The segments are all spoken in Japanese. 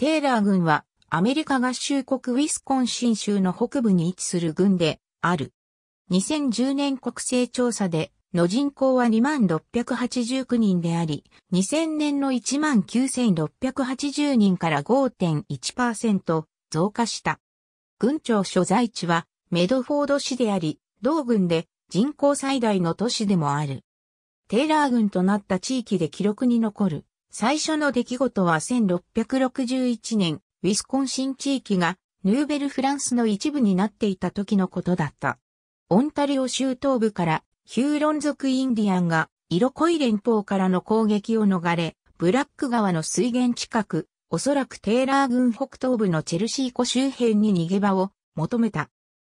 テーラー軍はアメリカ合衆国ウィスコンシン州の北部に位置する軍である。2010年国勢調査での人口は2689人であり、2000年の19680人から5.1%増加した。軍庁所在地はメドフォード市であり、同軍で人口最大の都市でもある。テーラー軍となった地域で記録に残る最初の出来事は1661年、ウィスコンシン地域がヌーベルフランスの一部になっていた時のことだった。オンタリオ州東部からヒューロン族インディアンが色濃い連邦からの攻撃を逃れ、ブラック川の水源近く、おそらくテーラー軍北東部のチェルシー湖周辺に逃げ場を求めた。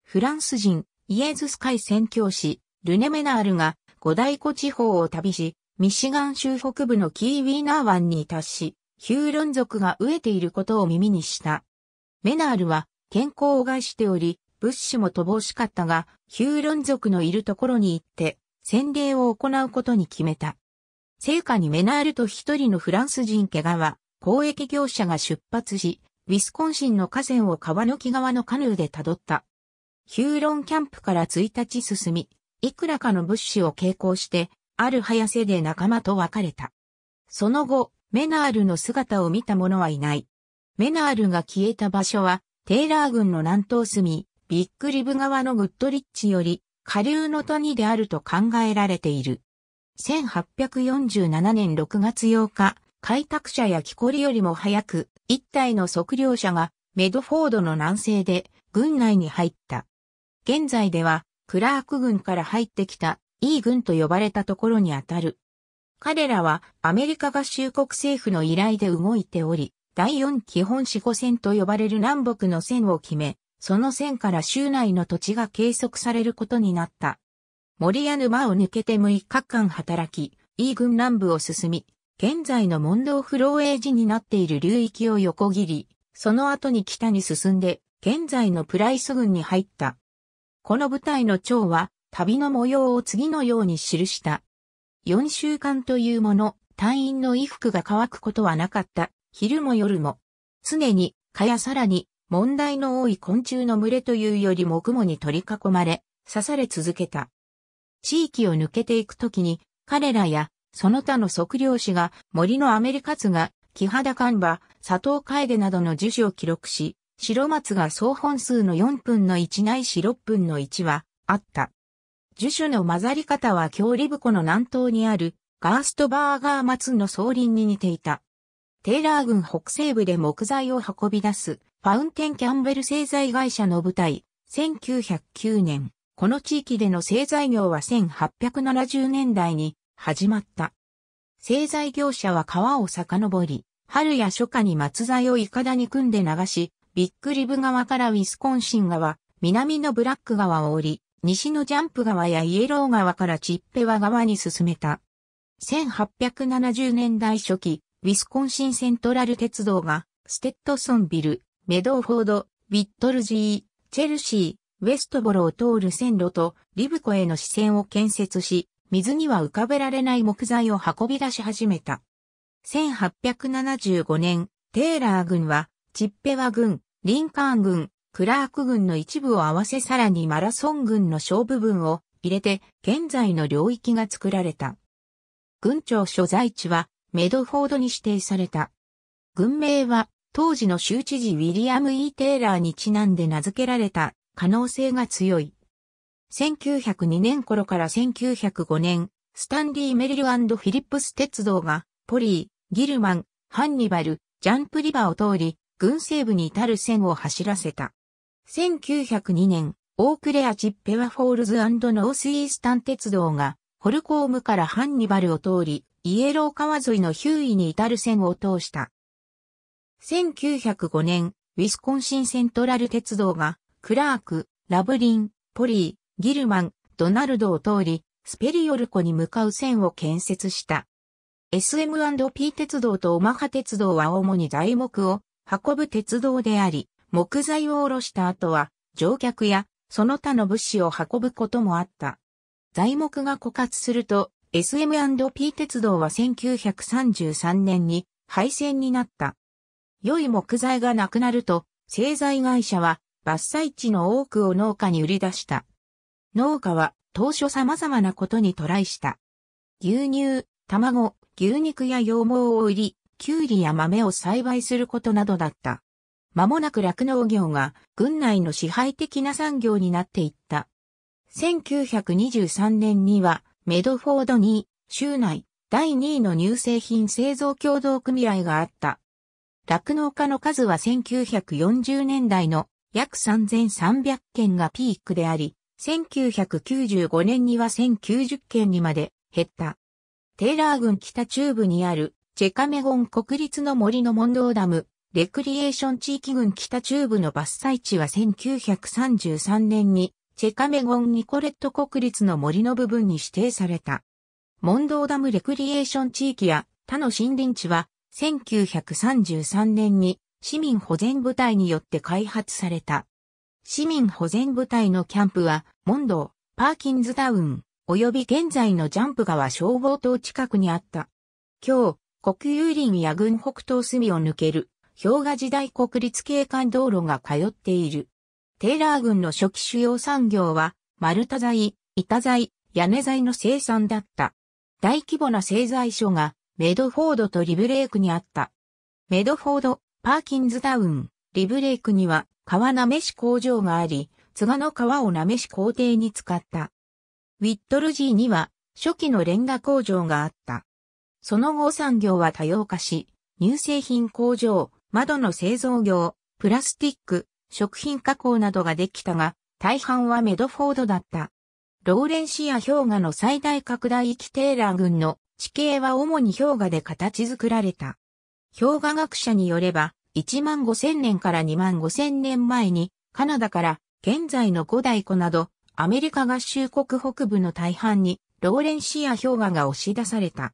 フランス人、イエズス海宣教師、ルネメナールが五大湖地方を旅し、ミシガン州北部のキーウィーナー湾に達し、ヒューロン族が飢えていることを耳にした。メナールは健康を害しており、物資も乏しかったが、ヒューロン族のいるところに行って、洗礼を行うことに決めた。成果にメナールと一人のフランス人怪我は、交易業者が出発し、ウィスコンシンの河川を川の木側のカヌーで辿った。ヒューロンキャンプから1日進み、いくらかの物資を携行して、ある早瀬で仲間と別れた。その後、メナールの姿を見た者はいない。メナールが消えた場所は、テイラー軍の南東隅、ビッグリブ川のグッドリッチより、下流の谷であると考えられている。1847年6月8日、開拓者や木こりよりも早く、一体の測量者がメドフォードの南西で軍内に入った。現在では、クラーク軍から入ってきた E 軍と呼ばれたところにあたる。彼らはアメリカ合衆国政府の依頼で動いており、第四基本四五線と呼ばれる南北の線を決め、その線から州内の土地が計測されることになった。森屋沼を抜けて6日間働き、E 軍南部を進み、現在のフローエージになっている流域を横切り、その後に北に進んで、現在のプライス軍に入った。この部隊の長は、旅の模様を次のように記した。4週間というもの、隊員の衣服が乾くことはなかった。昼も夜も。常に、蚊やさらに、問題の多い昆虫の群れというよりも雲に取り囲まれ、刺され続けた。地域を抜けていくときに、彼らや、その他の測量士が森のアメリカツが、木肌看馬、佐藤デなどの樹種を記録し、白松が総本数の4分の1ないし六分の1は、あった。樹種の混ざり方は京リブ湖の南東にあるガーストバーガー松の草林に似ていた。テイラー郡北西部で木材を運び出すファウンテンキャンベル製材会社の舞台、1909年、この地域での製材業は1870年代に始まった。製材業者は川を遡り、春や初夏に松材をいかだに組んで流し、ビッグリブ川からウィスコンシン川、南のブラック川を降り、西のジャンプ川やイエロー川からチッペワ川に進めた。1870年代初期、ウィスコンシンセントラル鉄道が、ステッドソンビル、メドーフォード、ウィットルジー、チェルシー、ウェストボロを通る線路とリブコへの支線を建設し、水には浮かべられない木材を運び出し始めた。1875年、テーラー軍は、チッペワ軍、リンカーン軍、クラーク軍の一部を合わせさらにマラソン軍の小部分を入れて現在の領域が作られた。軍庁所在地はメドフォードに指定された。軍名は当時の州知事ウィリアム・イ、e、ーテイラーにちなんで名付けられた可能性が強い。1902年頃から1905年、スタンリー・メリルフィリップス鉄道が、ポリー、ギルマン、ハンニバル、ジャンプリバーを通り、軍西部に至る線を走らせた。1902年、オークレアチッペワフォールズノースイースタン鉄道が、ホルコームからハンニバルを通り、イエロー川沿いのヒューイに至る線を通した。1905年、ウィスコンシンセントラル鉄道が、クラーク、ラブリン、ポリー、ギルマン、ドナルドを通り、スペリオル湖に向かう線を建設した。SM&P 鉄道とオマハ鉄道は主に材木を運ぶ鉄道であり、木材を下ろした後は、乗客やその他の物資を運ぶこともあった。材木が枯渇すると、SM&P 鉄道は1933年に廃線になった。良い木材がなくなると、製材会社は伐採地の多くを農家に売り出した。農家は当初様々なことにトライした。牛乳、卵、牛肉や羊毛を売り、キュウリや豆を栽培することなどだった。間もなく酪農業が軍内の支配的な産業になっていった。1923年にはメドフォードに州内第2位の乳製品製造協同組合があった。酪農家の数は1940年代の約3300件がピークであり、1995年には1090件にまで減った。テイラー郡北中部にあるチェカメゴン国立の森の問答ダムレクリエーション地域群北中部の伐採地は1933年にチェカメゴン・ニコレット国立の森の部分に指定された。モンドーダムレクリエーション地域や他の森林地は1933年に市民保全部隊によって開発された。市民保全部隊のキャンプは、モンドー、パーキンズダウン、及び現在のジャンプ川消防塔近くにあった。今日、国有林や軍北東隅を抜ける。氷河時代国立景観道路が通っている。テイラー軍の初期主要産業は、丸太材、板材、屋根材の生産だった。大規模な製材所が、メドフォードとリブレイクにあった。メドフォード、パーキンズダウン、リブレイクには、川なめし工場があり、津賀の川をなめし工程に使った。ウィットルジーには、初期のレンガ工場があった。その後産業は多様化し、乳製品工場、窓の製造業、プラスティック、食品加工などができたが、大半はメドフォードだった。ローレンシア氷河の最大拡大域テーラー群の地形は主に氷河で形作られた。氷河学者によれば、1万5千年から2万5千年前に、カナダから現在の五大湖など、アメリカ合衆国北部の大半に、ローレンシア氷河が押し出された。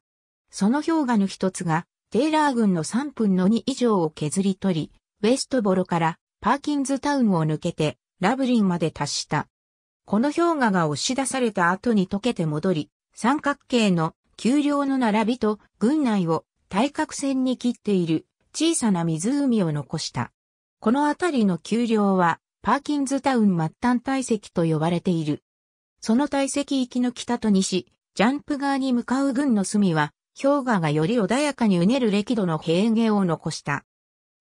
その氷河の一つが、テイラー軍の3分の2以上を削り取り、ウェストボロからパーキンズタウンを抜けてラブリンまで達した。この氷河が押し出された後に溶けて戻り、三角形の丘陵の並びと軍内を対角線に切っている小さな湖を残した。この辺りの丘陵はパーキンズタウン末端堆積と呼ばれている。その堆積域の北と西、ジャンプ側に向かう軍の隅は氷河がより穏やかにうねる歴度の平原を残した。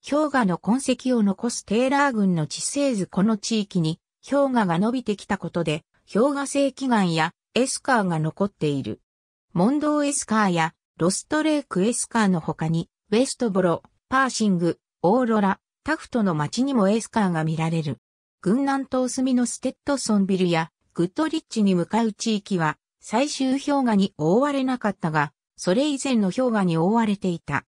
氷河の痕跡を残すテーラー群の地勢図この地域に氷河が伸びてきたことで氷河性祈岩やエスカーが残っている。問答エスカーやロストレークエスカーの他にウェストボロ、パーシング、オーロラ、タフトの町にもエスカーが見られる。軍南東隅のステッドソンビルやグッドリッチに向かう地域は最終氷河に覆われなかったが、それ以前の氷河に覆われていた。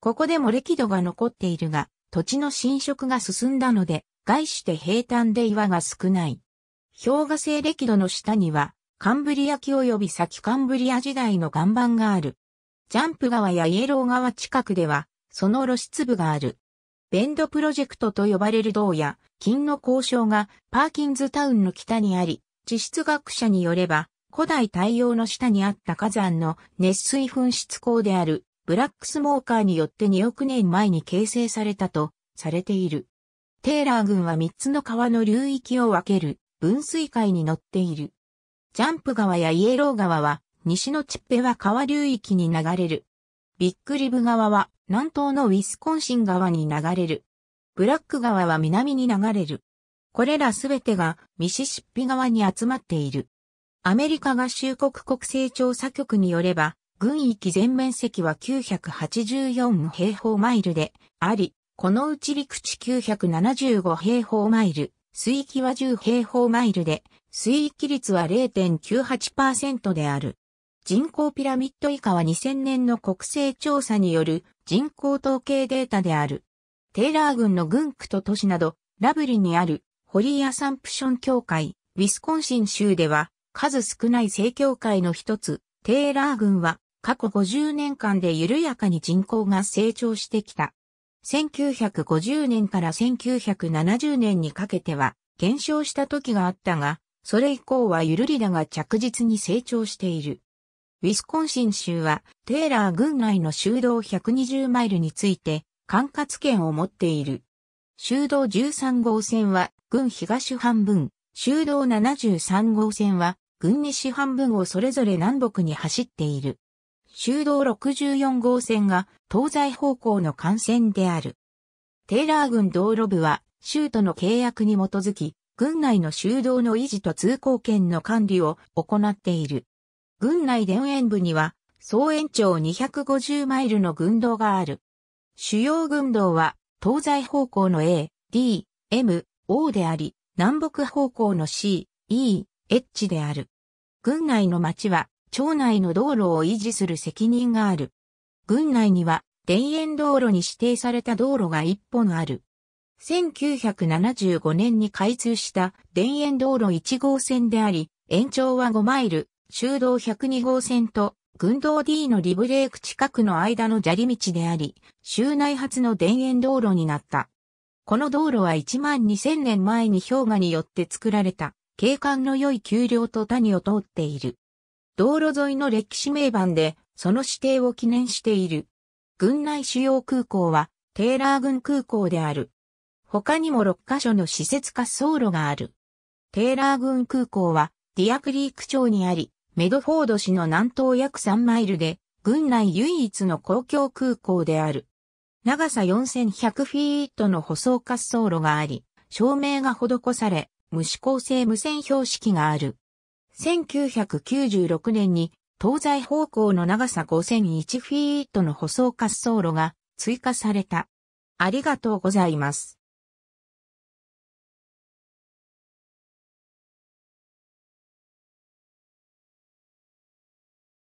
ここでも歴土が残っているが、土地の侵食が進んだので、外して平坦で岩が少ない。氷河性歴土の下には、カンブリア紀及び先カンブリア時代の岩盤がある。ジャンプ川やイエロー川近くでは、その露出部がある。ベンドプロジェクトと呼ばれる銅や金の交渉がパーキンズタウンの北にあり、地質学者によれば、古代太陽の下にあった火山の熱水噴出口であるブラックスモーカーによって2億年前に形成されたとされている。テーラー群は3つの川の流域を分ける分水海に乗っている。ジャンプ川やイエロー川は西のチッペは川流域に流れる。ビッグリブ川は南東のウィスコンシン川に流れる。ブラック川は南に流れる。これらすべてがミシシッピ川に集まっている。アメリカ合衆国国勢調査局によれば、軍域全面積は984平方マイルであり、このうち陸地975平方マイル、水域は10平方マイルで、水域率は0.98%である。人口ピラミッド以下は2000年の国勢調査による人口統計データである。テイラー軍の軍区と都市など、ラブリにあるホリーアサンプション協会、ウィスコンシン州では、数少ない正教会の一つ、テーラー軍は過去50年間で緩やかに人口が成長してきた。1950年から1970年にかけては減少した時があったが、それ以降はゆるりだが着実に成長している。ウィスコンシン州はテーラー軍内の修道120マイルについて管轄権を持っている。修道13号線は軍東半分、州道73号線は、軍西半分をそれぞれ南北に走っている。州道64号線が東西方向の幹線である。テイラー郡道路部は、州との契約に基づき、郡内の州道の維持と通行権の管理を行っている。郡内田園部には、総延長250マイルの軍道がある。主要軍道は、東西方向の A、D、M、O であり、南北方向の C、E、H である。郡内の町は、町内の道路を維持する責任がある。郡内には、田園道路に指定された道路が一本ある。1975年に開通した田園道路1号線であり、延長は5マイル、修道102号線と、郡道 D のリブレーク近くの間の砂利道であり、州内初の田園道路になった。この道路は1万2000年前に氷河によって作られた、景観の良い丘陵と谷を通っている。道路沿いの歴史名盤で、その指定を記念している。軍内主要空港は、テーラー軍空港である。他にも6カ所の施設滑走路がある。テーラー軍空港は、ディアクリーク町にあり、メドフォード市の南東約3マイルで、軍内唯一の公共空港である。長さ4100フィートの舗装滑走路があり、照明が施され、無指向性無線標識がある。1996年に東西方向の長さ5001フィートの舗装滑走路が追加された。ありがとうございます。